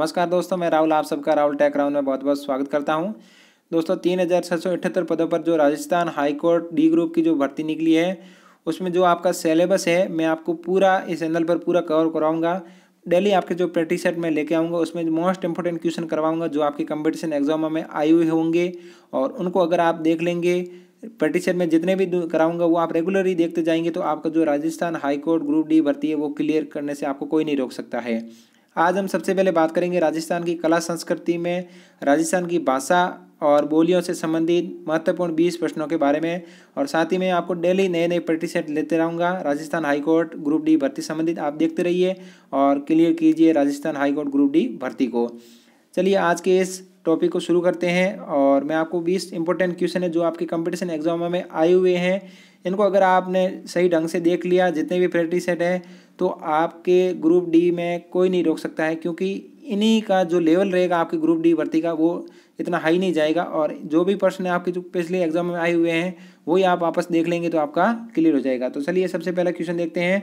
नमस्कार दोस्तों मैं राहुल आप सबका राहुल टैक राउंड में बहुत बहुत स्वागत करता हूं दोस्तों तीन हज़ार छः सौ अठहत्तर पदों पर जो Rajasthan high court D group की जो भर्ती निकली है उसमें जो आपका सिलेबस है मैं आपको पूरा इस चैनल पर पूरा कवर कराऊंगा डेली आपके जो प्रैक्टिस सेट मैं लेके आऊँगा उसमें मोस्ट इंपॉर्टेंट क्वेश्चन करवाऊँगा जो आपके कम्पिटिशन एग्जाम में आए हुए होंगे और उनको अगर आप देख लेंगे प्रैक्टिस सेट में जितने भी कराऊंगा वो आप रेगुलरली देखते जाएंगे तो आपका जो राजस्थान हाईकोर्ट ग्रुप डी भर्ती है वो क्लियर करने से आपको कोई नहीं रोक सकता है आज हम सबसे पहले बात करेंगे राजस्थान की कला संस्कृति में राजस्थान की भाषा और बोलियों से संबंधित महत्वपूर्ण बीस प्रश्नों के बारे में और साथ ही मैं आपको डेली नए नए प्रैक्टिस सेट लेते रहूँगा राजस्थान हाईकोर्ट ग्रुप डी भर्ती संबंधित आप देखते रहिए और क्लियर कीजिए राजस्थान हाईकोर्ट ग्रुप डी भर्ती को चलिए आज के इस टॉपिक को शुरू करते हैं और मैं आपको बीस इंपॉर्टेंट क्वेश्चन है जो आपके कंपटीशन एग्जाम में आए हुए हैं इनको अगर आपने सही ढंग से देख लिया जितने भी प्रैक्टिस सेट हैं तो आपके ग्रुप डी में कोई नहीं रोक सकता है क्योंकि इन्हीं का जो लेवल रहेगा आपके ग्रुप डी भर्ती का वो इतना हाई नहीं जाएगा और जो भी प्रश्न आपके जो पिछले एग्जाम में आए हुए हैं वही आप वापस देख लेंगे तो आपका क्लियर हो जाएगा तो चलिए सबसे पहला क्वेश्चन देखते हैं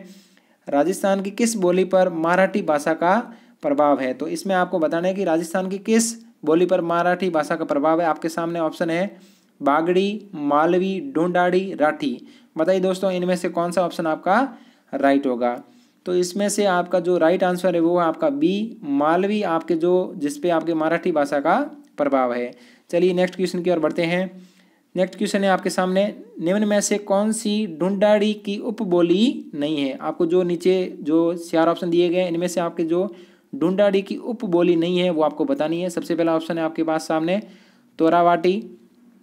राजस्थान की किस बोली पर मराठी भाषा का प्रभाव है तो इसमें आपको बताना है कि राजस्थान की किस बोली पर मराठी भाषा का प्रभाव है आपके सामने ऑप्शन है बागड़ी मालवी ढूंढाड़ी राठी बताइए दोस्तों इनमें से कौन सा ऑप्शन आपका राइट होगा तो इसमें से आपका जो राइट आंसर है वो है आपका बी मालवी आपके जो जिसपे आपके मराठी भाषा का प्रभाव है चलिए नेक्स्ट क्वेश्चन की ओर बढ़ते हैं नेक्स्ट क्वेश्चन है आपके सामने निम्न में से कौन सी ढूंढाड़ी की उपबोली नहीं है आपको जो नीचे जो चार ऑप्शन दिए गए इनमें से आपके जो डुंडाडी की उप बोली नहीं है वो आपको बतानी है सबसे पहला ऑप्शन है आपके पास सामने तोरावाटी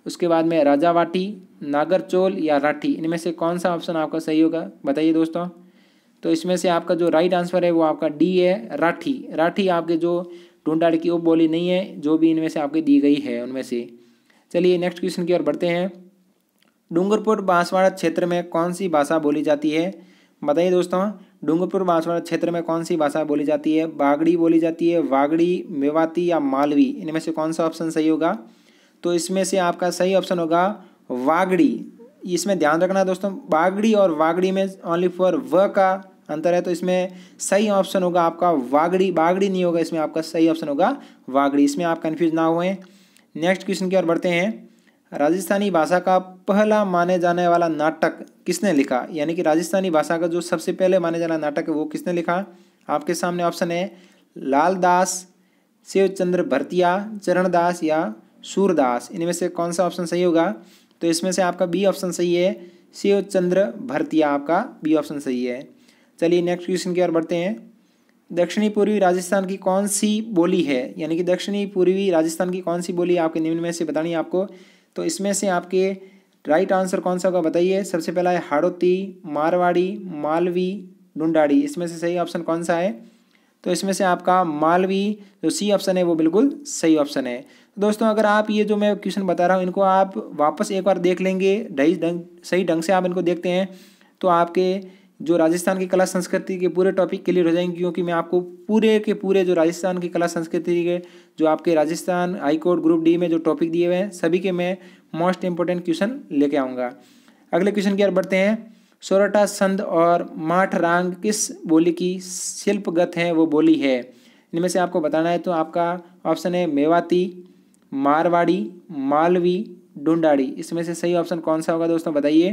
उसके बाद में राजावाटी नागरचोल या राठी इनमें से कौन सा ऑप्शन आपका सही होगा बताइए दोस्तों तो इसमें से आपका जो राइट आंसर है वो आपका डी है राठी राठी आपके जो ढूंढाड़ की उप बोली नहीं है जो भी इनमें से आपकी दी गई है उनमें से चलिए नेक्स्ट क्वेश्चन की ओर बढ़ते हैं डूंगरपुर बांसवाड़ा क्षेत्र में कौन सी भाषा बोली जाती है बताइए दोस्तों डूंगरपुर बांसवाड़ा क्षेत्र में कौन सी भाषा बोली जाती है बागड़ी बोली जाती है वागड़ी मेवाती या मालवी इनमें से कौन सा ऑप्शन सही होगा तो इसमें से आपका सही ऑप्शन होगा वागड़ी इसमें ध्यान रखना दोस्तों बागड़ी और वागड़ी में ओनली फॉर व का अंतर है तो इसमें सही ऑप्शन होगा आपका वागड़ी बागड़ी नहीं होगा इसमें आपका सही ऑप्शन होगा वागड़ी इसमें आप कन्फ्यूज ना हुए नेक्स्ट क्वेश्चन की ओर बढ़ते हैं राजस्थानी भाषा का पहला माने जाने वाला नाटक किसने लिखा यानी कि राजस्थानी भाषा का जो सबसे पहले माने जाना नाटक है वो किसने लिखा आपके सामने ऑप्शन है लालदास शिवचंद्र भरतिया चरणदास या सूरदास इनमें से कौन सा ऑप्शन सही होगा तो इसमें से आपका बी ऑप्शन सही है शिवचंद्र भरतिया आपका बी ऑप्शन सही है चलिए नेक्स्ट क्वेश्चन की ओर बढ़ते हैं दक्षिणी पूर्वी राजस्थान की कौन सी बोली है यानी कि दक्षिणी पूर्वी राजस्थान की कौन सी बोली आपके निम्न में से बतानी है आपको तो इसमें से आपके राइट आंसर कौन सा होगा बताइए सबसे पहला है हाड़ोती मारवाड़ी मालवी डुंडाड़ी इसमें से सही ऑप्शन कौन सा है तो इसमें से आपका मालवी जो सी ऑप्शन है वो बिल्कुल सही ऑप्शन है दोस्तों अगर आप ये जो मैं क्वेश्चन बता रहा हूँ इनको आप वापस एक बार देख लेंगे ढाई ढंग सही ढंग से आप इनको देखते हैं तो आपके जो राजस्थान की कला संस्कृति के पूरे टॉपिक क्लियर हो जाएंगे क्योंकि मैं आपको पूरे के पूरे जो राजस्थान की कला संस्कृति के जो आपके राजस्थान हाईकोर्ट ग्रुप डी में जो टॉपिक दिए हुए हैं सभी के मैं मोस्ट इंपॉर्टेंट क्वेश्चन लेके आऊँगा अगले क्वेश्चन की ओर बढ़ते हैं सोरठा संद और माठ रांग किस बोली की शिल्पगत हैं वो बोली है इनमें से आपको बताना है तो आपका ऑप्शन है मेवाती मारवाड़ी मालवी डूडाड़ी इसमें से सही ऑप्शन कौन सा होगा दोस्तों बताइए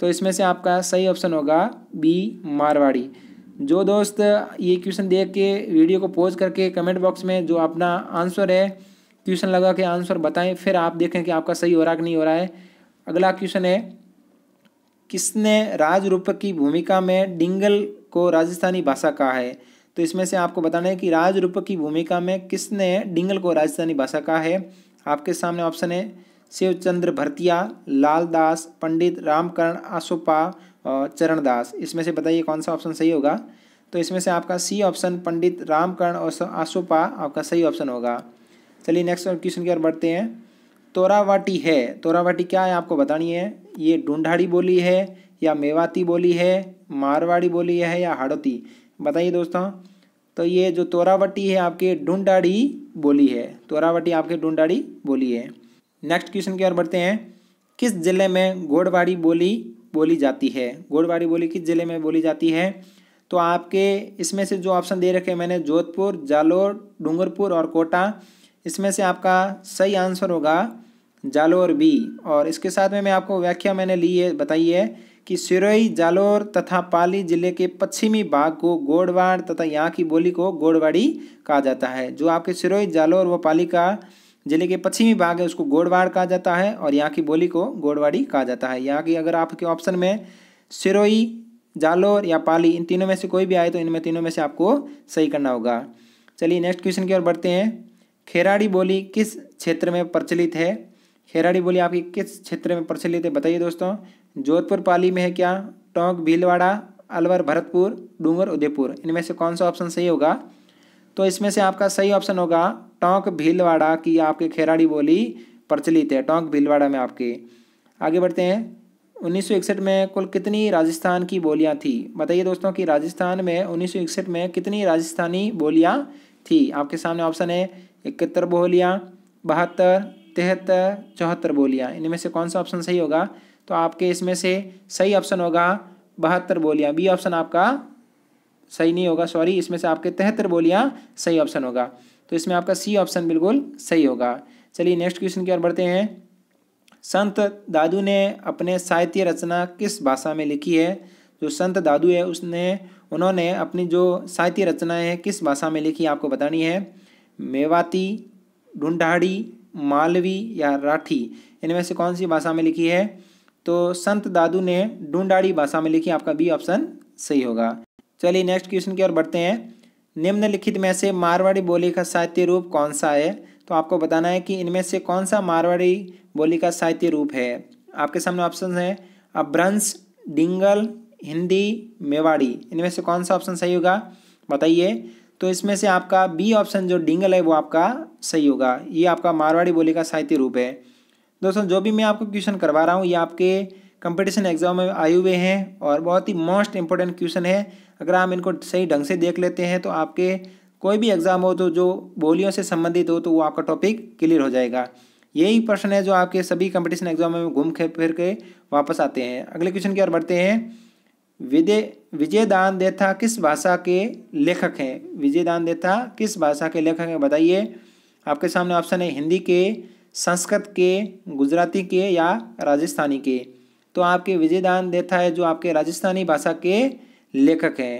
तो इसमें से आपका सही ऑप्शन होगा बी मारवाड़ी जो दोस्त ये क्वेश्चन देख के वीडियो को पोज करके कमेंट बॉक्स में जो अपना आंसर है क्वेश्चन लगा के आंसर बताएं फिर आप देखें कि आपका सही हो रहा कि नहीं हो रहा है अगला क्वेश्चन है किसने रूप की भूमिका में डिंगल को राजस्थानी भाषा कहा है तो इसमें से आपको बताना है कि रूप की भूमिका में किसने डिंगल को राजस्थानी भाषा कहा है आपके सामने ऑप्शन है शिवचंद्र भरतिया लालदास पंडित रामकरण आसोपा और चरणदास इसमें से बताइए कौन सा ऑप्शन सही होगा तो इसमें से आपका सी ऑप्शन पंडित रामकरण और आसोपा आपका सही ऑप्शन होगा चलिए नेक्स्ट क्वेश्चन की ओर बढ़ते हैं तोरावाटी है तोरावाटी क्या है आपको बतानी है ये ढूंढाड़ी बोली है या मेवाती बोली है मारवाड़ी बोली है या हाड़ोती बताइए दोस्तों तो ये जो तोरावटी है आपके ढूंढाड़ी बोली है तोरावटी आपके ढूंढाड़ी बोली है नेक्स्ट क्वेश्चन की ओर बढ़ते हैं किस जिले में घोड़वाड़ी बोली बोली जाती है घोड़वाड़ी बोली किस जिले में बोली जाती है तो आपके इसमें से जो ऑप्शन दे रखे हैं मैंने जोधपुर जालोर डूंगरपुर और कोटा इसमें से आपका सही आंसर होगा जालोर बी और इसके साथ में मैं आपको व्याख्या मैंने ली है बताई है कि सिरोई जालोर तथा पाली जिले के पश्चिमी भाग को गोडवाड़ तथा यहाँ की बोली को गोडवाड़ी कहा जाता है जो आपके सिरोई जालोर व पाली का जिले के पश्चिमी भाग है उसको गोडवाड़ कहा जाता है और यहाँ की बोली को गोडवाड़ी कहा जाता है यहाँ की अगर आपके ऑप्शन में सिरोई जालोर या पाली इन तीनों में से कोई भी आए तो इनमें तीनों में से आपको सही करना होगा चलिए नेक्स्ट क्वेश्चन की ओर बढ़ते हैं खेराड़ी बोली किस क्षेत्र में प्रचलित है खेराड़ी बोली आपकी किस क्षेत्र में प्रचलित है बताइए दोस्तों जोधपुर पाली में है क्या टोंक भीलवाड़ा अलवर भरतपुर डूंगर उदयपुर इनमें से कौन सा ऑप्शन सही होगा तो इसमें से आपका सही ऑप्शन होगा टोंक भीलवाड़ा की आपके खेराड़ी बोली प्रचलित है टोंक भीलवाड़ा में आपके आगे बढ़ते हैं 1961 में कुल कितनी राजस्थान की बोलियां थी बताइए दोस्तों कि राजस्थान में 1961 में कितनी राजस्थानी बोलियां थी आपके सामने ऑप्शन है इकहत्तर बोलियां बहत्तर तिहत्तर चौहत्तर बोलियां इनमें से कौन सा ऑप्शन सही होगा तो आपके इसमें से सही ऑप्शन होगा बहत्तर बोलियां बी ऑप्शन आपका सही नहीं होगा सॉरी इसमें से आपके तिहत्तर बोलियां सही ऑप्शन होगा तो इसमें आपका सी ऑप्शन बिल्कुल सही होगा चलिए नेक्स्ट क्वेश्चन की ओर बढ़ते हैं संत दादू ने अपने साहित्य रचना किस भाषा में लिखी है जो संत दादू है उसने उन्होंने अपनी जो साहित्य रचनाएँ हैं किस भाषा में लिखी आपको बतानी है मेवाती ढूंढाड़ी मालवी या राठी इनमें से कौन सी भाषा में लिखी है तो संत दादू ने ढूंढाड़ी भाषा में लिखी आपका बी ऑप्शन सही होगा चलिए नेक्स्ट क्वेश्चन की ओर बढ़ते हैं निम्नलिखित में से मारवाड़ी बोली का साहित्य रूप कौन सा है तो आपको बताना है कि इनमें से कौन सा मारवाड़ी बोली का साहित्य रूप है आपके सामने ऑप्शन है अभ्रंश डिंगल हिंदी मेवाड़ी इनमें से कौन सा ऑप्शन सही होगा बताइए तो इसमें से आपका बी ऑप्शन जो डिंगल है वो आपका सही होगा ये आपका मारवाड़ी बोली का साहित्य रूप है दोस्तों जो भी मैं आपको क्वेश्चन करवा रहा हूँ ये आपके कंपटीशन एग्जाम में आए हुए हैं और बहुत ही मोस्ट इंपॉर्टेंट क्वेश्चन है अगर आप इनको सही ढंग से देख लेते हैं तो आपके कोई भी एग्ज़ाम हो तो जो बोलियों से संबंधित हो तो वो आपका टॉपिक क्लियर हो जाएगा यही प्रश्न है जो आपके सभी कंपटीशन एग्जाम में घूम के फिर के वापस आते हैं अगले क्वेश्चन की ओर बढ़ते हैं विजय विजय दान देथा किस भाषा के लेखक हैं विजय दान देथा किस भाषा के लेखक हैं बताइए आपके सामने ऑप्शन है हिंदी के संस्कृत के गुजराती के या राजस्थानी के तो आपके विजयदान देता है जो आपके राजस्थानी भाषा के लेखक हैं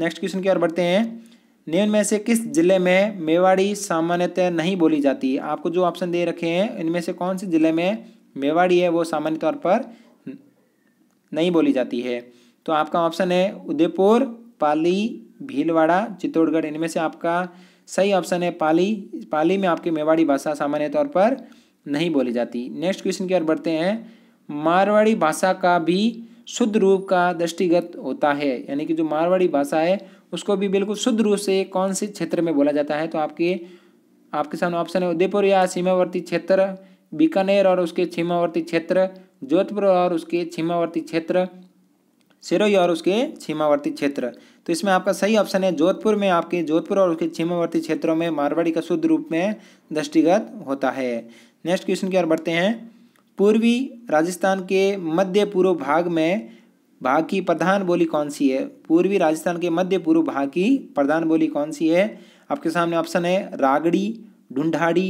नेक्स्ट क्वेश्चन की ओर बढ़ते हैं निम्न में से किस जिले में मेवाड़ी सामान्यतः नहीं बोली जाती आपको जो ऑप्शन दे रखे हैं इनमें से कौन से जिले में मेवाड़ी है वो सामान्य तौर पर नहीं बोली जाती है तो आपका ऑप्शन है उदयपुर पाली भीलवाड़ा चित्तौड़गढ़ इनमें से आपका सही ऑप्शन है पाली पाली में आपकी मेवाड़ी भाषा सामान्य तौर पर नहीं बोली जाती नेक्स्ट क्वेश्चन की ओर बढ़ते हैं मारवाड़ी भाषा का भी शुद्ध रूप का दृष्टिगत होता है यानी कि जो मारवाड़ी भाषा है उसको भी बिल्कुल शुद्ध रूप से कौन से क्षेत्र में बोला जाता है तो आपके आपके सामने ऑप्शन है उदयपुर या सीमावर्ती क्षेत्र बीकानेर और उसके सीमावर्ती क्षेत्र जोधपुर और उसके सीमावर्ती क्षेत्र सिरोही और उसके सीमावर्ती क्षेत्र तो इसमें आपका सही ऑप्शन है जोधपुर में आपके जोधपुर और उसके सीमावर्ती क्षेत्रों में मारवाड़ी का शुद्ध रूप में दृष्टिगत होता है नेक्स्ट क्वेश्चन की ओर बढ़ते हैं पूर्वी राजस्थान के मध्य पूर्व भाग में भाग की प्रधान बोली कौन सी है पूर्वी राजस्थान के मध्य पूर्व भाग की प्रधान बोली कौन सी है आपके सामने ऑप्शन है रागड़ी ढूंढाड़ी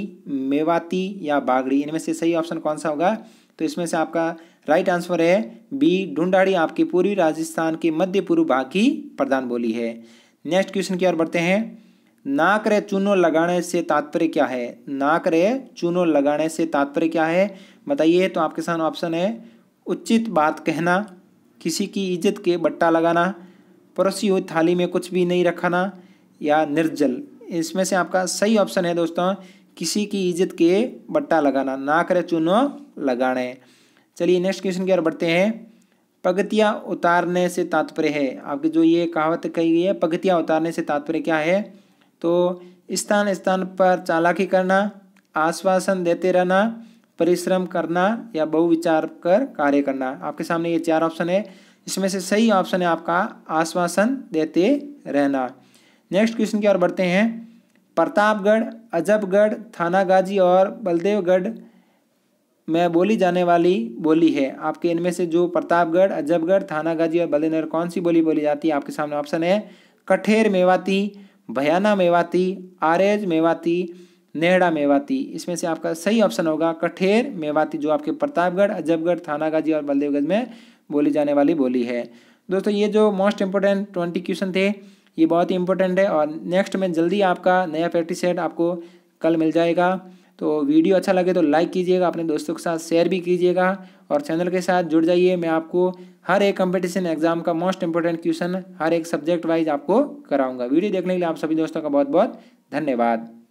मेवाती या बागड़ी इनमें से सही ऑप्शन कौन सा होगा तो इसमें से आपका राइट आंसर है बी ढूंढाड़ी आपके पूर्वी राजस्थान के मध्य पूर्व भाग की प्रधान बोली है नेक्स्ट क्वेश्चन की ओर बढ़ते हैं नाक रे चूनो लगाने से तात्पर्य क्या है नाक रे चूनो लगाने से तात्पर्य क्या है बताइए तो आपके सामने ऑप्शन है उचित बात कहना किसी की इज्जत के बट्टा लगाना परोसी हुई थाली में कुछ भी नहीं रखाना या निर्जल इसमें से आपका सही ऑप्शन है दोस्तों किसी की इज्जत के बट्टा लगाना ना करे चुनो लगाने चलिए नेक्स्ट क्वेश्चन की ओर बढ़ते हैं पगतिया उतारने से तात्पर्य है आपकी जो ये कहावत कही गई है पगतिया उतारने से तात्पर्य क्या है तो स्थान स्थान पर चालाकी करना आश्वासन देते रहना परिश्रम करना या बहुविचार कर कार्य करना आपके सामने ये चार ऑप्शन है इसमें से सही ऑप्शन है आपका आश्वासन देते रहना नेक्स्ट क्वेश्चन की ओर बढ़ते हैं प्रतापगढ़ अजबगढ़ थानागाजी और बलदेवगढ़ में बोली जाने वाली बोली है आपके इनमें से जो प्रतापगढ़ अजबगढ़ थानागाजी और बलदेवगढ़ कौन सी बोली बोली जाती है आपके सामने ऑप्शन है कठेर मेवाती भयाना मेवाती आरेज मेवाती नेहड़ा मेवाती इसमें से आपका सही ऑप्शन होगा कठेर मेवाती जो आपके प्रतापगढ़ अजबगढ़ थानागाजी और बलदेवगंज में बोली जाने वाली बोली है दोस्तों ये जो मोस्ट इंपॉर्टेंट ट्वेंटी क्वेश्चन थे ये बहुत ही इंपॉर्टेंट है और नेक्स्ट में जल्दी आपका नया प्रैक्टिस सेट आपको कल मिल जाएगा तो वीडियो अच्छा लगे तो लाइक कीजिएगा अपने दोस्तों के साथ शेयर भी कीजिएगा और चैनल के साथ जुड़ जाइए मैं आपको हर एक कंपटीशन एग्जाम का मोस्ट इंपॉर्टेंट क्वेश्चन हर एक सब्जेक्ट वाइज आपको कराऊंगा वीडियो देखने के लिए आप सभी दोस्तों का बहुत बहुत धन्यवाद